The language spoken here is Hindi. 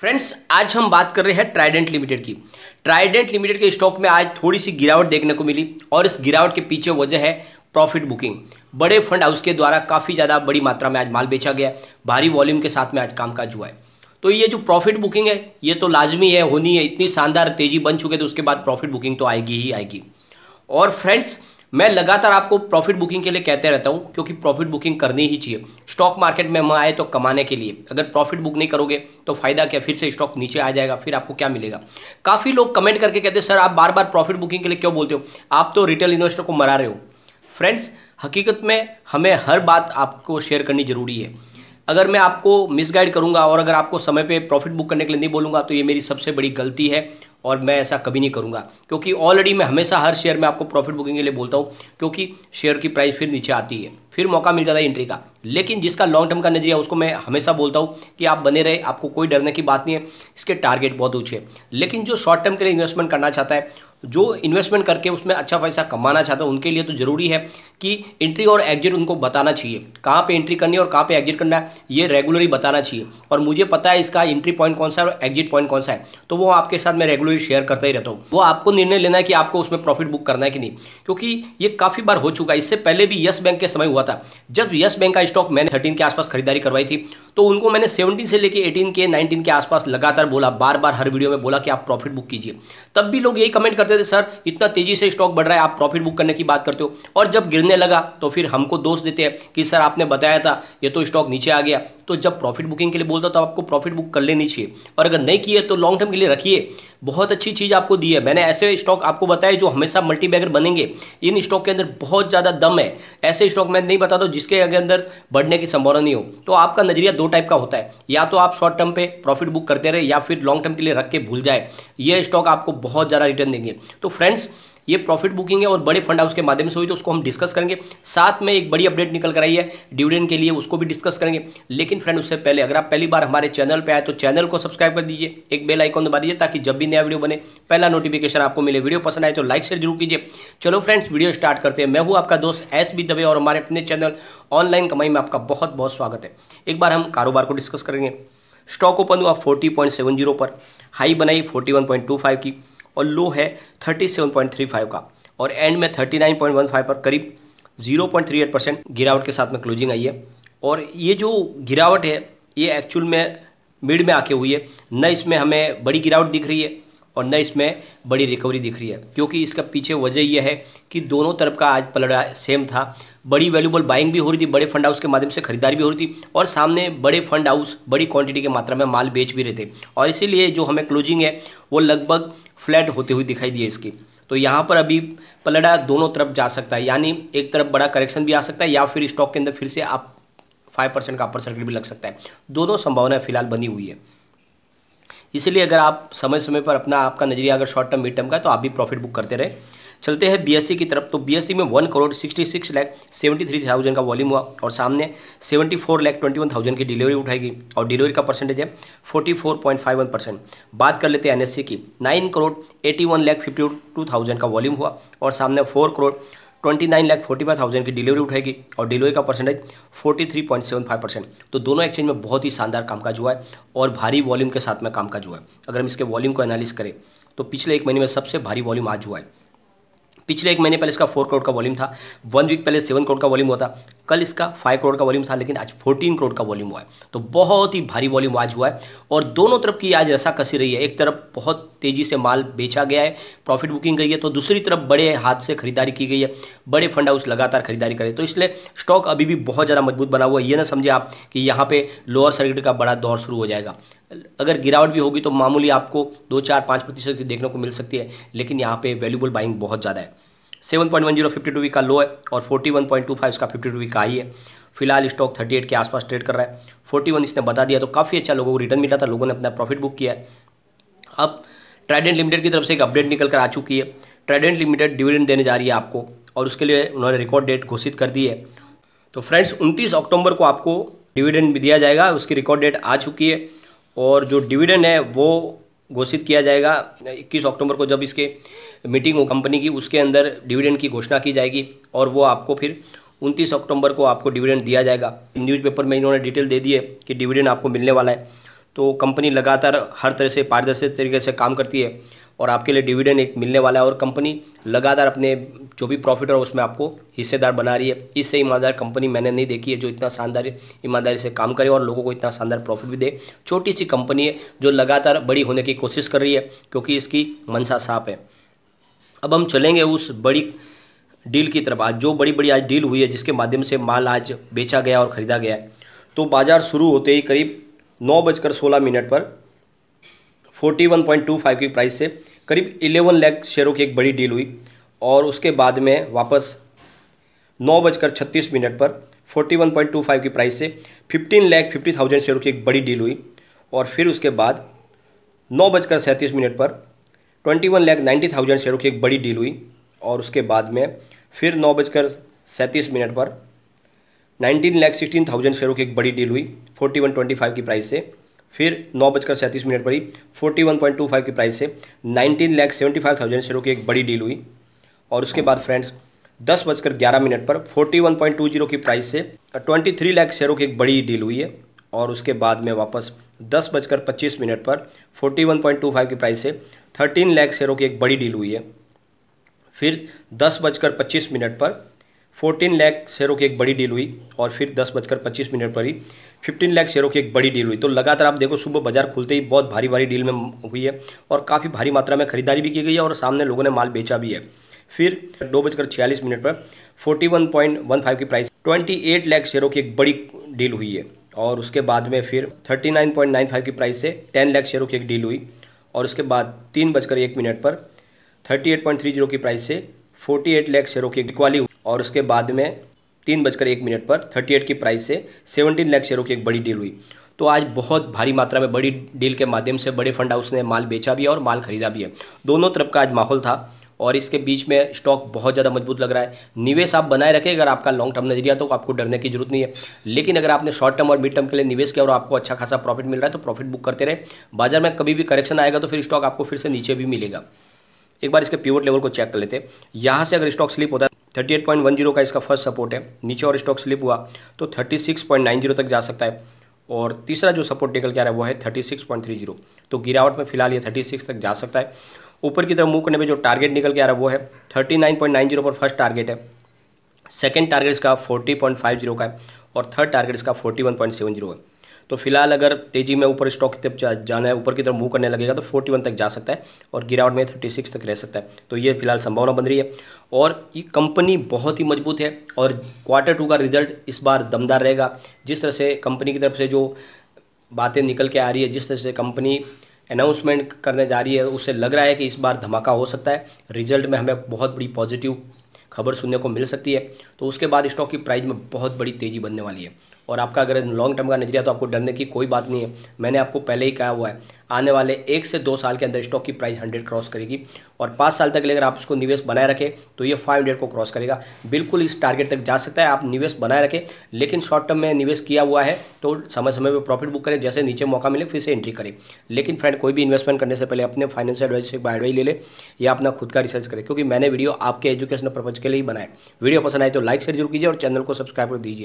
फ्रेंड्स आज हम बात कर रहे हैं ट्राइडेंट लिमिटेड की ट्राइडेंट लिमिटेड के स्टॉक में आज थोड़ी सी गिरावट देखने को मिली और इस गिरावट के पीछे वजह है प्रॉफिट बुकिंग बड़े फंड हाउस के द्वारा काफ़ी ज़्यादा बड़ी मात्रा में आज माल बेचा गया भारी वॉल्यूम के साथ में आज कामकाज हुआ है तो ये जो प्रॉफिट बुकिंग है ये तो लाजमी है होनी है इतनी शानदार तेजी बन चुके तो उसके बाद प्रॉफिट बुकिंग तो आएगी ही आएगी और फ्रेंड्स मैं लगातार आपको प्रॉफिट बुकिंग के लिए कहते रहता हूँ क्योंकि प्रॉफिट बुकिंग करनी ही चाहिए स्टॉक मार्केट में हम आए तो कमाने के लिए अगर प्रॉफिट बुक नहीं करोगे तो फायदा क्या फिर से स्टॉक नीचे आ जाएगा फिर आपको क्या मिलेगा काफ़ी लोग कमेंट करके कहते हैं सर आप बार बार प्रॉफिट बुकिंग के लिए क्यों बोलते हो आप तो रिटेल इन्वेस्टर को मरा रहे हो फ्रेंड्स हकीकत में हमें हर बात आपको शेयर करनी ज़रूरी है अगर मैं आपको मिसगाइड करूंगा और अगर आपको समय पे प्रॉफिट बुक करने के लिए नहीं बोलूंगा तो ये मेरी सबसे बड़ी गलती है और मैं ऐसा कभी नहीं करूँगा क्योंकि ऑलरेडी मैं हमेशा हर शेयर में आपको प्रॉफिट बुकिंग के लिए बोलता हूँ क्योंकि शेयर की प्राइस फिर नीचे आती है फिर मौका मिल जाता है एंट्री का लेकिन जिसका लॉन्ग टर्म का नजरिया उसको मैं हमेशा बोलता हूँ कि आप बने रहे आपको कोई डरने की बात नहीं है इसके टारगेट बहुत ऊँचे लेकिन जो शॉर्ट टर्म के लिए इन्वेस्टमेंट करना चाहता है जो इन्वेस्टमेंट करके उसमें अच्छा पैसा कमाना चाहता हैं उनके लिए तो ज़रूरी है कि एंट्री और एग्जिट उनको बताना चाहिए कहाँ पे एंट्री करनी है और कहाँ पे एग्जिट करना है ये रेगुलरली बताना चाहिए और मुझे पता है इसका एंट्री पॉइंट कौन सा है और एग्जिट पॉइंट कौन सा है तो वो आपके साथ मैं रेगुलरली शेयर करता ही रहता हूँ वो आपको निर्णय लेना है कि आपको उसमें प्रॉफिट बुक करना है कि नहीं क्योंकि ये काफ़ी बार हो चुका है इससे पहले भी यस बैंक के समय हुआ था जब यस बैंक का स्टॉक मैंने थर्टीन के आसपास खरीदारी करवाई थी तो उनको मैंने 17 से लेके 18 के 19 के आसपास लगातार बोला बार बार हर वीडियो में बोला कि आप प्रॉफिट बुक कीजिए तब भी लोग यही कमेंट करते थे सर इतना तेजी से स्टॉक बढ़ रहा है आप प्रॉफिट बुक करने की बात करते हो और जब गिरने लगा तो फिर हमको दोष देते हैं कि सर आपने बताया था ये तो स्टॉक नीचे आ गया तो जब प्रॉफिट बुकिंग के लिए बोलता तो आपको प्रॉफिट बुक कर लेनी चाहिए और अगर नहीं किए तो लॉन्ग टर्म के लिए रखिए बहुत अच्छी चीज़ आपको दी है मैंने ऐसे स्टॉक आपको बताया जो हमेशा मल्टी बनेंगे इन स्टॉक के अंदर बहुत ज़्यादा दम है ऐसे स्टॉक मैं नहीं बताता जिसके अंदर बढ़ने की संभावना नहीं हो तो आपका नज़रिया दो टाइप का होता है या तो आप शॉर्ट टर्म पे प्रॉफिट बुक करते रहे या फिर लॉन्ग टर्म के लिए रख के भूल जाए ये स्टॉक आपको बहुत ज़्यादा रिटर्न देंगे तो फ्रेंड्स ये प्रॉफिट बुकिंग है और बड़े फंड हाउस के माध्यम से हुई तो उसको हम डिस्कस करेंगे साथ में एक बड़ी अपडेट निकल कर आई है ड्यूडेंट के लिए उसको भी डिस्कस करेंगे लेकिन फ्रेंड उससे पहले अगर आप पहली बार हमारे चैनल पर आए तो चैनल को सब्सक्राइब कर दीजिए एक बेल आइकॉन दबा दीजिए ताकि जब भी नया वीडियो बने पहला नोटिफिकेशन आपको मिले वीडियो पसंद आए तो लाइक शेयर जरूर कीजिए चलो फ्रेंड्स वीडियो स्टार्ट करते हैं मैं हूँ आपका दोस्त एस बी दबे और हमारे अपने चैनल ऑनलाइन कमाई में आपका बहुत बहुत स्वागत है एक बार हम कारोबार को डिस्कस करेंगे स्टॉक ओपन हुआ 40.70 पर हाई बनाई 41.25 की और लो है 37.35 का और एंड में 39.15 पर करीब 0.38 परसेंट गिरावट के साथ में क्लोजिंग आई है और ये जो गिरावट है ये एक्चुअल में मिड में आके हुई है न इसमें हमें बड़ी गिरावट दिख रही है और न इसमें बड़ी रिकवरी दिख रही है क्योंकि इसका पीछे वजह यह है कि दोनों तरफ का आज पलड़ा सेम था बड़ी वैल्यूबल बाइंग भी हो रही थी बड़े फंड हाउस के माध्यम से खरीदारी भी हो रही थी और सामने बड़े फंड हाउस बड़ी क्वांटिटी के मात्रा में माल बेच भी रहे थे और इसीलिए जो हमें क्लोजिंग है वो लगभग फ्लैट होते हुए दिखाई दिए इसकी तो यहाँ पर अभी पलड़ा दोनों तरफ जा सकता है यानी एक तरफ बड़ा करेक्शन भी आ सकता है या फिर स्टॉक के अंदर फिर से आप फाइव परसेंट का अपर सर्किट भी लग सकता है दोनों संभावनाएं फिलहाल बनी हुई है इसलिए अगर आप समय समय पर अपना आपका नजरिया अगर शॉर्ट टर्म मिड टर्म का है तो आप भी प्रॉफिट बुक करते रहे चलते हैं बीएससी की तरफ तो बीएससी में one crore sixty six lakh seventy three thousand का वॉल्यूम हुआ और सामने seventy four lakh twenty one thousand की डिलीवरी उठाएगी और डिलीवरी का परसेंटेज है forty four point five one percent बात कर लेते हैं एनएससी की nine crore eighty one lakh fifty two thousand का वॉल्यूम हुआ और सामने four crore twenty nine lakh forty five thousand की डिलीवरी उठाएगी और डिलीवरी का percentage forty three point seven five percent तो दोनों एक्सचेंज में बहुत ही शानदार कामकाज हुआ है और भारी वॉल्यूम के साथ में कामकाज हुआ है अगर हम इसके वॉल्यूम को एनालिस करें तो पिछले एक महीने में सबसे भारी वॉल्यूम आज हुआ है पिछले एक महीने पहले इसका फोर करोड़ का वॉल्यूम था वन वीक पहले सेवन करोड़ का वॉल्यूम हुआ था कल इसका फाइव करोड़ का वॉल्यूम था लेकिन आज फोर्टीन करोड़ का वॉल्यूम हुआ है तो बहुत ही भारी वॉल्यूम आज हुआ है और दोनों तरफ की आज रसा कसी रही है एक तरफ बहुत तेजी से माल बेचा गया है प्रॉफिट बुकिंग गई है तो दूसरी तरफ बड़े हाथ से खरीदारी की गई है बड़े फंड हाउस लगातार खरीदारी करें तो इसलिए स्टॉक अभी भी बहुत ज़्यादा मजबूत बना हुआ है ये ना समझे आप कि यहाँ पे लोअर सर्किट का बड़ा दौर शुरू हो जाएगा अगर गिरावट भी होगी तो मामूली आपको दो चार पाँच प्रतिशत की देखने को मिल सकती है लेकिन यहाँ पे वैल्यूबल बाइंग बहुत ज़्यादा है seven point one zero fifty two V का लो है और forty one point two five इसका फिफ्टी टू वी का ही है फिलहाल स्टॉक थर्टी एट के आसपास ट्रेड कर रहा है फोर्टी वन इसने बता दिया तो काफ़ी अच्छा लोगों को रिटर्न मिला था लोगों ने अपना प्रॉफिट बुक किया है अब ट्राइडेंट लिमिटेड की तरफ से एक अपडेट निकल कर आ चुकी है ट्राइडेंट लिमिटेड डिविडेंड देने जा रही है आपको और उसके लिए उन्होंने रिकॉर्ड डेट घोषित कर दी है तो फ्रेंड्स उनतीस अक्टूबर को आपको डिविडेंड भी दिया जाएगा उसकी रिकॉर्ड डेट आ चुकी है और जो डिविडेंड है वो घोषित किया जाएगा 21 अक्टूबर को जब इसके मीटिंग हो कंपनी की उसके अंदर डिविडेंड की घोषणा की जाएगी और वो आपको फिर 29 अक्टूबर को आपको डिविडेंड दिया जाएगा न्यूज़पेपर में इन्होंने डिटेल दे दी है कि डिविडेंड आपको मिलने वाला है तो कंपनी लगातार हर तरह से पारदर्शी तरीके से काम करती है और आपके लिए डिविडेंड एक मिलने वाला है और कंपनी लगातार अपने जो भी प्रॉफिट है उसमें आपको हिस्सेदार बना रही है इससे ईमानदार कंपनी मैंने नहीं देखी है जो इतना शानदार ईमानदारी से काम करे और लोगों को इतना शानदार प्रॉफिट भी दे छोटी सी कंपनी है जो लगातार बड़ी होने की कोशिश कर रही है क्योंकि इसकी मनसा साफ है अब हम चलेंगे उस बड़ी डील की तरफ आज जो बड़ी बड़ी आज डील हुई है जिसके माध्यम से माल आज बेचा गया और ख़रीदा गया है तो बाज़ार शुरू होते ही करीब नौ बजकर सोलह मिनट पर forty one point two five की प्राइस से करीब 11 लाख शेयरों की एक बड़ी डील हुई और उसके बाद में वापस नौ बजकर छत्तीस मिनट पर 41.25 की प्राइस से 15 लाख फिफ्टी थाउजेंड शेयरों की एक बड़ी डील हुई और फिर उसके बाद नौ बजकर सैंतीस मिनट पर 21 लाख नाइन्टी थाउजेंड शेयरों की एक बड़ी डील हुई और उसके बाद में फिर नौ बजकर सैंतीस मिनट पर 19 लाख सिक्सटीन थाउजेंड शेयरों की एक बड़ी डील हुई 41.25 की प्राइस से फिर नौ बजकर सैंतीस मिनट पर ही forty one point two five की प्राइस से nineteen lakh seventy five thousand शेयरों की एक बड़ी डील हुई और उसके बाद फ्रेंड्स दस बजकर ग्यारह मिनट पर forty one point two zero की प्राइस से ट्वेंटी थ्री लैख शेयरों की एक बड़ी डील हुई है और उसके बाद में वापस दस बजकर पच्चीस मिनट पर forty one point two five की प्राइस से थर्टीन लैख शेयरों की एक बड़ी डील हुई है फिर दस बजकर पच्चीस मिनट पर फोर्टीन लाख शेयरों की एक बड़ी डील हुई और फिर दस बजकर पच्चीस मिनट पर ही फिफ्टीन लाख शेयरों की एक बड़ी डील हुई तो लगातार आप देखो सुबह बाजार खुलते ही बहुत भारी भारी डील में हुई है और काफ़ी भारी मात्रा में खरीदारी भी की गई है और सामने लोगों ने माल बेचा भी है फिर दो बजकर छियालीस मिनट पर forty one point one five की प्राइस ट्वेंटी एट लाख शेयरों की एक बड़ी डील हुई है और उसके बाद में फिर thirty nine point nine five की प्राइस से टेन लाख शेयरों की एक डील हुई और उसके बाद तीन बजकर एक मिनट पर thirty eight point three zero की प्राइस से फोर्टी एट लाख शेयरों की इक्वाली और उसके बाद में तीन बजकर एक मिनट पर थर्टी एट की प्राइस से सेवनटीन लाख शेयरों की एक बड़ी डील हुई तो आज बहुत भारी मात्रा में बड़ी डील के माध्यम से बड़े फंड हाउस ने माल बेचा भी है और माल खरीदा भी है दोनों तरफ का आज माहौल था और इसके बीच में स्टॉक बहुत ज़्यादा मजबूत लग रहा है निवेश आप बनाए रखें अगर आपका लॉन्ग टर्म नजरिया तो आपको डरने की जरूरत नहीं है लेकिन अगर आपने शॉर्ट टर्म और मिड टर्म के लिए निवेश किया और आपको अच्छा खासा प्रॉफिट मिल रहा है तो प्रॉफिट बुक करते रहे बाजार में कभी भी करेक्शन आएगा तो फिर स्टॉक आपको फिर से नीचे भी मिलेगा एक बार इसके प्योर लेवल को चेक कर लेते हैं यहाँ से अगर स्टॉक स्लिप होता है 38.10 का इसका फर्स्ट सपोर्ट है नीचे और स्टॉक स्लिप हुआ तो 36.90 तक जा सकता है और तीसरा जो सपोर्ट निकल के आ रहा है वो है 36.30 तो गिरावट में फिलहाल ये 36 तक जा सकता है ऊपर की तरफ मूव करने पे जो टारगेट निकल के आ रहा है वो है 39.90 पर फर्स्ट टारगेट है सेकेंड टारगेट इसका फोर्टी का है और थर्ड टारगेट इसका फोर्टी है तो फिलहाल अगर तेजी में ऊपर स्टॉक की तरफ जा, जाना है ऊपर की तरफ मूव करने लगेगा तो 41 तक जा सकता है और गिरावट में 36 तक रह सकता है तो ये फिलहाल संभावना बन रही है और ये कंपनी बहुत ही मजबूत है और क्वार्टर टू का रिजल्ट इस बार दमदार रहेगा जिस तरह से कंपनी की तरफ से जो बातें निकल के आ रही है जिस तरह से कंपनी अनाउंसमेंट करने जा रही है उससे लग रहा है कि इस बार धमाका हो सकता है रिजल्ट में हमें बहुत बड़ी पॉजिटिव खबर सुनने को मिल सकती है तो उसके बाद स्टॉक की प्राइस में बहुत बड़ी तेज़ी बनने वाली है और आपका अगर लॉन्ग टर्म का नजरिया तो आपको डरने की कोई बात नहीं है मैंने आपको पहले ही कहा हुआ है आने वाले एक से दो साल के अंदर स्टॉक की प्राइस हंड्रेड क्रॉस करेगी और पाँच साल तक अगर आप इसको निवेश बनाए रखें तो ये फाइव हंड्रेड को क्रॉस करेगा बिल्कुल इस टारगेट तक जा सकता है आप निवेश बनाए रखें लेकिन शॉर्ट टर्म में निवेश किया हुआ है तो समय समय पर प्रॉफिट बुक करें जैसे नीचे मौका मिले फिर से एंट्री करें लेकिन फ्रेंड कोई भी इन्वेस्टमेंट करने से पहले अपने फाइनेंशियल एडवाइज से एडवाइज ले लें या अपना खुद का रिसर्च करें क्योंकि मैंने वीडियो आपके एजुकेशन पर्पज के लिए ही बनाया वीडियो पसंद आए तो लाइक शेयर जरूर कीजिए और चैनल को सब्सक्राइब कर दीजिए